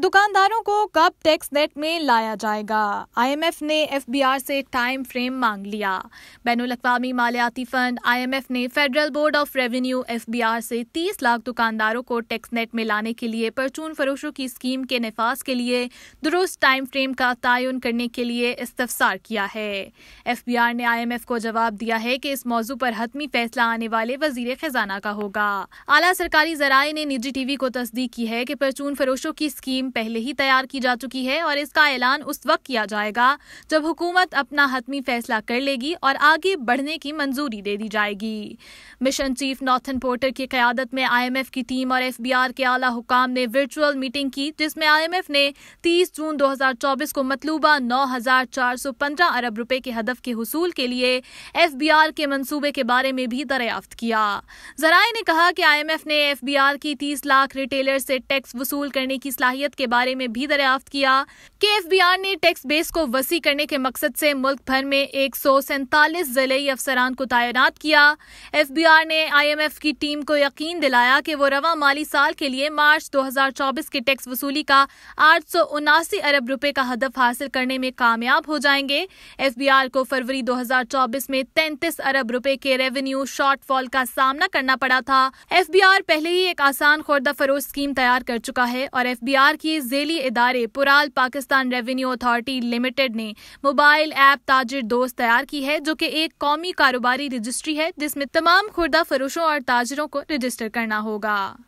दुकानदारों को कब टैक्स नेट में लाया जाएगा आईएमएफ ने एफबीआर से टाइम फ्रेम मांग लिया बैन अवी मालियाती फंड आईएमएफ ने federal board of revenue FBR से 30 लाख दुकानदारों को टैक्स नेट में लाने के लिए परचून फरोशों की स्कीम के नफाज के लिए दुरुस्त टाइम फ्रेम का तयन करने के लिए इस्तफसार किया है एफबीआर ने आईएमएफ को जवाब दिया है कि इस मौजू पर हतमी फैसला आने वाले वजीर खजाना का होगा आला सरकारी जराये ने निजी टीवी को तस्दीक की है कि परचून फरोशों की स्कीम पहले ही तैयार की जा चुकी है और इसका ऐलान उस वक्त किया जाएगा जब हुकूमत अपना हतमी फैसला कर लेगी और आगे बढ़ने की मंजूरी दे दी जाएगी मिशन चीफ नॉर्थन पोर्टर की क्यादत में आई की टीम और एफ के आला हुकाम ने वर्चुअल मीटिंग की जिसमें आई ने तीस जून दो को मतलूबा नौ अरब रुपए के हदफ के हसूल के लिए एफ के मंसूबे के बारे में भी दरियाफ्त किया जराए ने कहा कि एफ ने एफबीआर की तीस लाख रिटेलर से टैक्स वसूल करने की सलाहियत के बारे में भी दरियाफ्त किया के एफ बी आर ने टैक्स बेस को वसी करने के मकसद से मुल्क भर में एक सौ सैंतालीस जिले अफसरान को तैनात किया एफ बी आर ने आई एम एफ की टीम को यकीन दिलाया कि वो रवा माली साल के लिए मार्च दो हजार चौबीस के टैक्स वसूली का आठ सौ उनासी अरब रुपए का हदफ हासिल करने में कामयाब हो जाएंगे एफ बी आर को फरवरी दो हजार चौबीस में तैंतीस अरब रुपए के रेवेन्यू शॉर्टफॉल का सामना करना पड़ा था एफ बी आर पहले ही एक आसान खुर्दा फरोश स्कीम तैयार कर चुका है और एफ बी आर की जेली इदारे पुराल पाकिस्तान रेवेन्यू अथॉरिटी लिमिटेड ने मोबाइल ऐप ताजिर दोस्त तैयार की है जो कि एक कौमी कारोबारी रजिस्ट्री है जिसमें तमाम खुर्दा फरोशों और ताजरों को रजिस्टर करना होगा